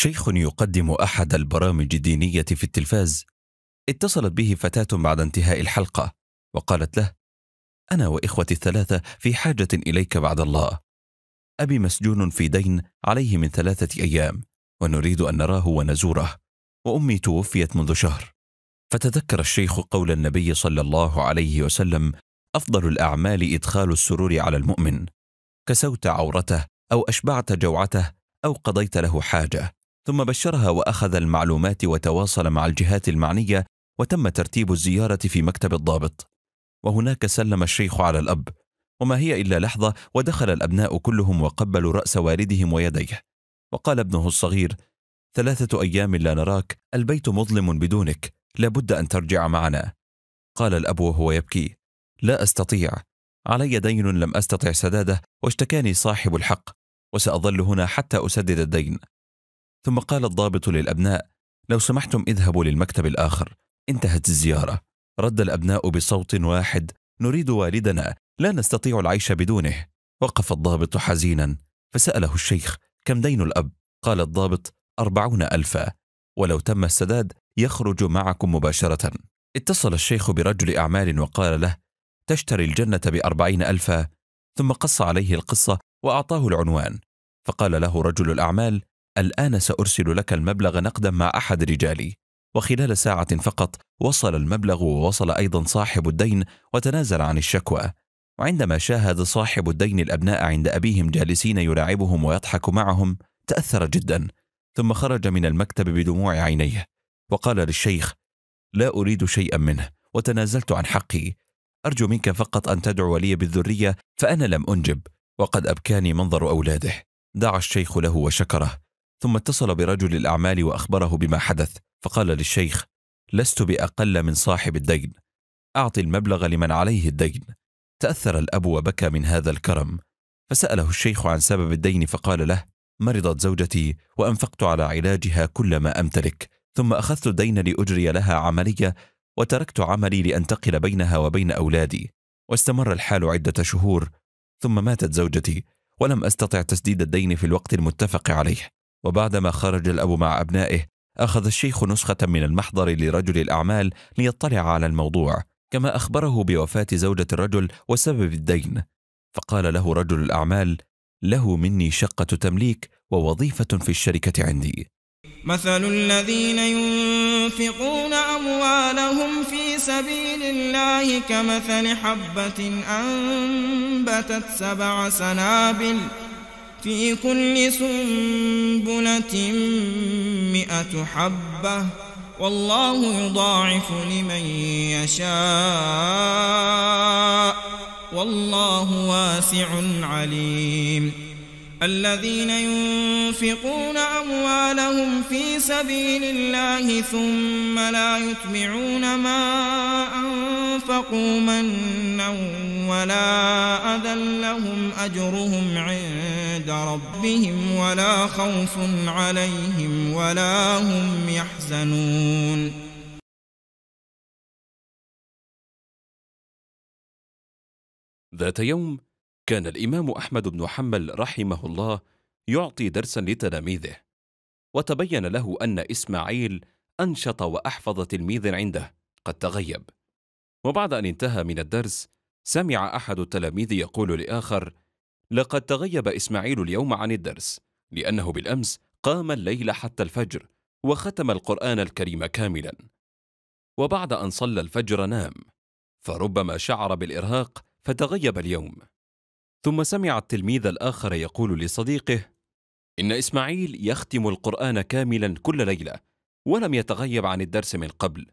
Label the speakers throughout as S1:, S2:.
S1: شيخ يقدم احد البرامج الدينيه في التلفاز اتصلت به فتاه بعد انتهاء الحلقه وقالت له انا واخوتي الثلاثه في حاجه اليك بعد الله ابي مسجون في دين عليه من ثلاثه ايام ونريد ان نراه ونزوره وامي توفيت منذ شهر فتذكر الشيخ قول النبي صلى الله عليه وسلم افضل الاعمال ادخال السرور على المؤمن كسوت عورته او اشبعت جوعته او قضيت له حاجه ثم بشرها وأخذ المعلومات وتواصل مع الجهات المعنية وتم ترتيب الزيارة في مكتب الضابط وهناك سلم الشيخ على الأب وما هي إلا لحظة ودخل الأبناء كلهم وقبلوا رأس والدهم ويديه وقال ابنه الصغير ثلاثة أيام لا نراك البيت مظلم بدونك لابد أن ترجع معنا قال الأب وهو يبكي لا أستطيع علي دين لم أستطع سداده واشتكاني صاحب الحق وسأظل هنا حتى أسدد الدين ثم قال الضابط للأبناء لو سمحتم اذهبوا للمكتب الآخر انتهت الزيارة رد الأبناء بصوت واحد نريد والدنا لا نستطيع العيش بدونه وقف الضابط حزينا فسأله الشيخ كم دين الأب؟ قال الضابط أربعون ألفا ولو تم السداد يخرج معكم مباشرة اتصل الشيخ برجل أعمال وقال له تشتري الجنة بأربعين ألفا ثم قص عليه القصة وأعطاه العنوان فقال له رجل الأعمال الآن سأرسل لك المبلغ نقدا مع أحد رجالي وخلال ساعة فقط وصل المبلغ ووصل أيضا صاحب الدين وتنازل عن الشكوى وعندما شاهد صاحب الدين الأبناء عند أبيهم جالسين يلاعبهم ويضحك معهم تأثر جدا ثم خرج من المكتب بدموع عينيه وقال للشيخ لا أريد شيئا منه وتنازلت عن حقي أرجو منك فقط أن تدعو لي بالذرية فأنا لم أنجب وقد أبكاني منظر أولاده دعا الشيخ له وشكره ثم اتصل برجل الأعمال وأخبره بما حدث فقال للشيخ لست بأقل من صاحب الدين أعطي المبلغ لمن عليه الدين تأثر الأب وبكى من هذا الكرم فسأله الشيخ عن سبب الدين فقال له مرضت زوجتي وأنفقت على علاجها كل ما أمتلك ثم أخذت الدين لأجري لها عملية وتركت عملي لأنتقل بينها وبين أولادي واستمر الحال عدة شهور ثم ماتت زوجتي ولم أستطع تسديد الدين في الوقت المتفق عليه وبعدما خرج الأب مع أبنائه أخذ الشيخ نسخة من المحضر لرجل الأعمال ليطلع على الموضوع كما أخبره بوفاة زوجة الرجل وسبب الدين فقال له رجل الأعمال له مني شقة تمليك ووظيفة في الشركة عندي
S2: مثل الذين ينفقون أموالهم في سبيل الله كمثل حبة أنبتت سبع سنابل في كل سنبلة مئة حبة والله يضاعف لمن يشاء والله واسع عليم الذين ينفقون أموالهم في سبيل الله ثم لا يتبعون ما أنفقوا منا ولا أذى لهم أجرهم عند ربهم ولا خوف عليهم ولا هم يحزنون
S1: ذات يوم كان الإمام أحمد بن حنبل رحمه الله يعطي درسا لتلاميذه وتبين له أن إسماعيل أنشط وأحفظ تلميذ عنده قد تغيب وبعد أن انتهى من الدرس سمع أحد التلاميذ يقول لآخر لقد تغيب إسماعيل اليوم عن الدرس لأنه بالأمس قام الليل حتى الفجر وختم القرآن الكريم كاملا وبعد أن صلى الفجر نام فربما شعر بالإرهاق فتغيب اليوم ثم سمع التلميذ الآخر يقول لصديقه إن إسماعيل يختم القرآن كاملا كل ليلة ولم يتغيب عن الدرس من قبل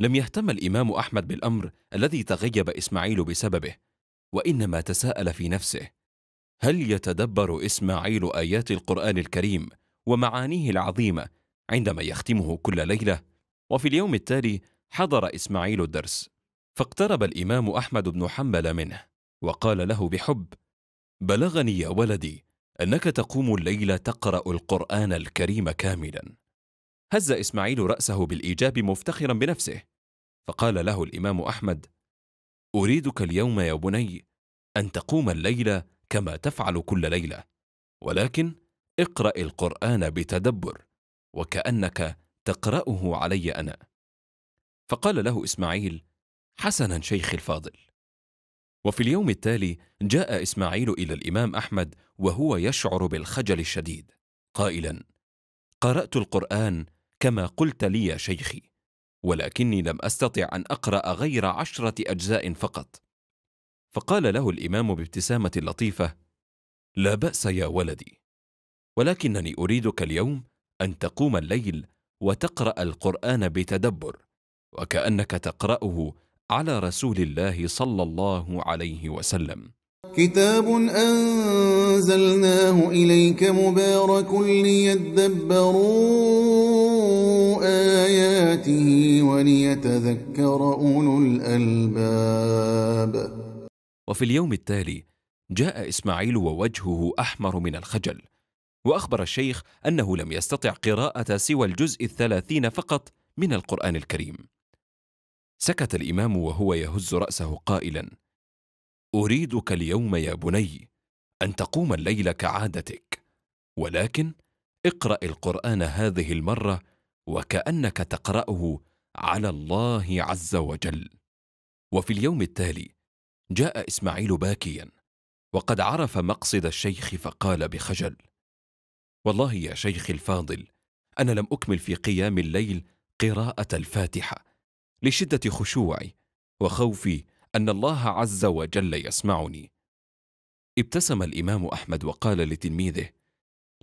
S1: لم يهتم الإمام أحمد بالأمر الذي تغيب إسماعيل بسببه وإنما تساءل في نفسه هل يتدبر إسماعيل آيات القرآن الكريم ومعانيه العظيمة عندما يختمه كل ليلة؟ وفي اليوم التالي حضر إسماعيل الدرس فاقترب الإمام أحمد بن حنبل منه وقال له بحب بلغني يا ولدي أنك تقوم الليل تقرأ القرآن الكريم كاملاً هز إسماعيل رأسه بالإيجاب مفتخرا بنفسه فقال له الإمام أحمد أريدك اليوم يا بني أن تقوم الليلة كما تفعل كل ليلة ولكن اقرأ القرآن بتدبر وكأنك تقرأه علي أنا فقال له إسماعيل حسنا شيخ الفاضل وفي اليوم التالي جاء إسماعيل إلى الإمام أحمد وهو يشعر بالخجل الشديد قائلا قرأت القرآن كما قلت لي يا شيخي ولكني لم استطع ان اقرا غير عشره اجزاء فقط فقال له الامام بابتسامه لطيفه لا باس يا ولدي ولكنني اريدك اليوم ان تقوم الليل وتقرا القران بتدبر وكانك تقراه على رسول الله صلى الله عليه وسلم
S2: كتاب انزلناه اليك مبارك ليدبروا آياته وليتذكر أولو
S1: الألباب وفي اليوم التالي جاء إسماعيل ووجهه أحمر من الخجل وأخبر الشيخ أنه لم يستطع قراءة سوى الجزء الثلاثين فقط من القرآن الكريم سكت الإمام وهو يهز رأسه قائلا أريدك اليوم يا بني أن تقوم الليل كعادتك ولكن اقرأ القرآن هذه المرة وكأنك تقرأه على الله عز وجل وفي اليوم التالي جاء إسماعيل باكيا وقد عرف مقصد الشيخ فقال بخجل والله يا شيخي الفاضل أنا لم أكمل في قيام الليل قراءة الفاتحة لشدة خشوعي وخوفي أن الله عز وجل يسمعني ابتسم الإمام أحمد وقال لتلميذه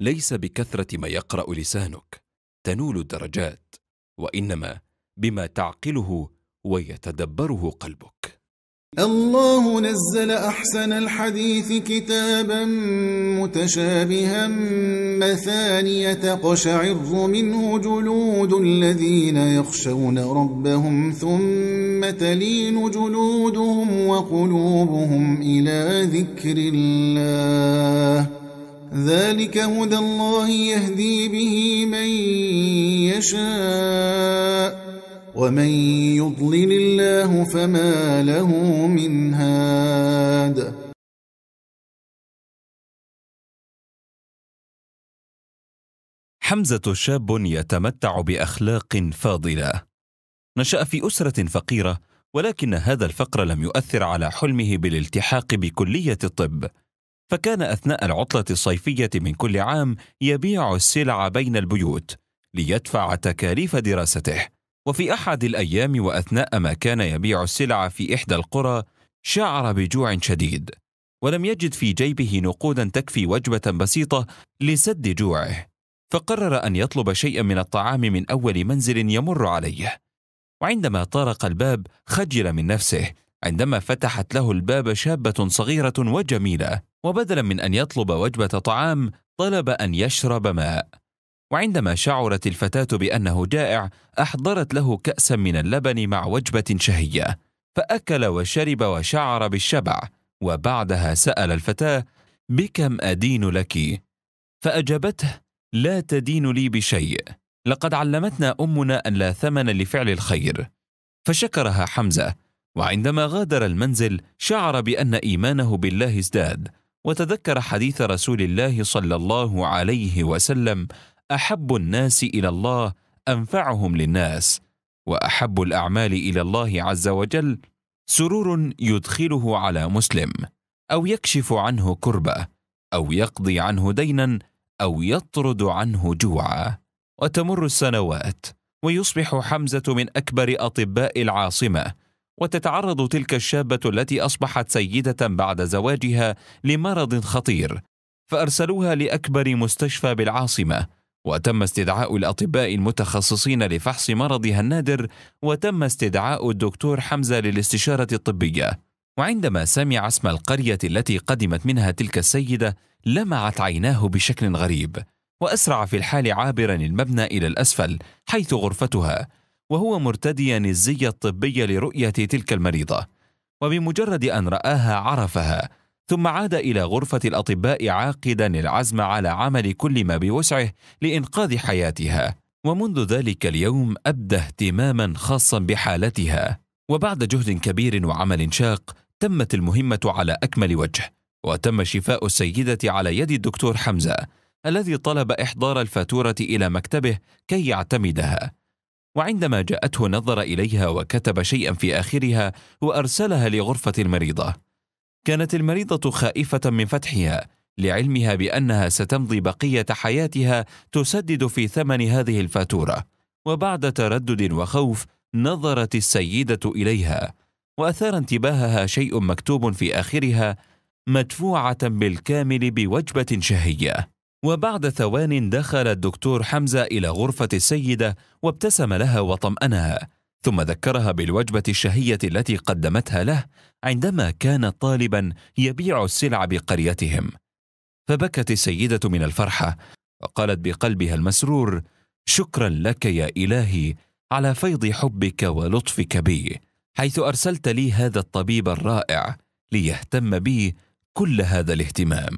S1: ليس بكثرة ما يقرأ لسانك تنول الدرجات وانما بما تعقله ويتدبره قلبك
S2: الله نزل احسن الحديث كتابا متشابها مثانية تقشعر منه جلود الذين يخشون ربهم ثم تلين جلودهم وقلوبهم الى ذكر الله ذلك هدى الله يهدي به من يشاء ومن
S1: يضلل الله فما له من هاد حمزه شاب يتمتع باخلاق فاضله نشا في اسره فقيره ولكن هذا الفقر لم يؤثر على حلمه بالالتحاق بكليه الطب فكان أثناء العطلة الصيفية من كل عام يبيع السلع بين البيوت ليدفع تكاليف دراسته وفي أحد الأيام وأثناء ما كان يبيع السلع في إحدى القرى شعر بجوع شديد ولم يجد في جيبه نقودا تكفي وجبة بسيطة لسد جوعه فقرر أن يطلب شيئا من الطعام من أول منزل يمر عليه وعندما طرق الباب خجل من نفسه عندما فتحت له الباب شابة صغيرة وجميلة وبدلا من ان يطلب وجبه طعام طلب ان يشرب ماء وعندما شعرت الفتاه بانه جائع احضرت له كاسا من اللبن مع وجبه شهيه فاكل وشرب وشعر بالشبع وبعدها سال الفتاه بكم ادين لك فاجابته لا تدين لي بشيء لقد علمتنا امنا ان لا ثمن لفعل الخير فشكرها حمزه وعندما غادر المنزل شعر بان ايمانه بالله ازداد وتذكر حديث رسول الله صلى الله عليه وسلم احب الناس الى الله انفعهم للناس واحب الاعمال الى الله عز وجل سرور يدخله على مسلم او يكشف عنه كربه او يقضي عنه دينا او يطرد عنه جوعا وتمر السنوات ويصبح حمزه من اكبر اطباء العاصمه وتتعرض تلك الشابة التي أصبحت سيدة بعد زواجها لمرض خطير فأرسلوها لأكبر مستشفى بالعاصمة وتم استدعاء الأطباء المتخصصين لفحص مرضها النادر وتم استدعاء الدكتور حمزة للاستشارة الطبية وعندما سمع اسم القرية التي قدمت منها تلك السيدة لمعت عيناه بشكل غريب وأسرع في الحال عابرا المبنى إلى الأسفل حيث غرفتها وهو مرتديا الزي الطبي لرؤية تلك المريضة وبمجرد أن رآها عرفها ثم عاد إلى غرفة الأطباء عاقدا العزم على عمل كل ما بوسعه لإنقاذ حياتها ومنذ ذلك اليوم أبدى اهتماما خاصا بحالتها وبعد جهد كبير وعمل شاق تمت المهمة على أكمل وجه وتم شفاء السيدة على يد الدكتور حمزة الذي طلب إحضار الفاتورة إلى مكتبه كي يعتمدها وعندما جاءته نظر إليها وكتب شيئا في آخرها وأرسلها لغرفة المريضة كانت المريضة خائفة من فتحها لعلمها بأنها ستمضي بقية حياتها تسدد في ثمن هذه الفاتورة وبعد تردد وخوف نظرت السيدة إليها وأثار انتباهها شيء مكتوب في آخرها مدفوعة بالكامل بوجبة شهية وبعد ثوان دخل الدكتور حمزه الى غرفه السيده وابتسم لها وطمانها ثم ذكرها بالوجبه الشهيه التي قدمتها له عندما كان طالبا يبيع السلع بقريتهم فبكت السيده من الفرحه وقالت بقلبها المسرور شكرا لك يا الهي على فيض حبك ولطفك بي حيث ارسلت لي هذا الطبيب الرائع ليهتم بي كل هذا الاهتمام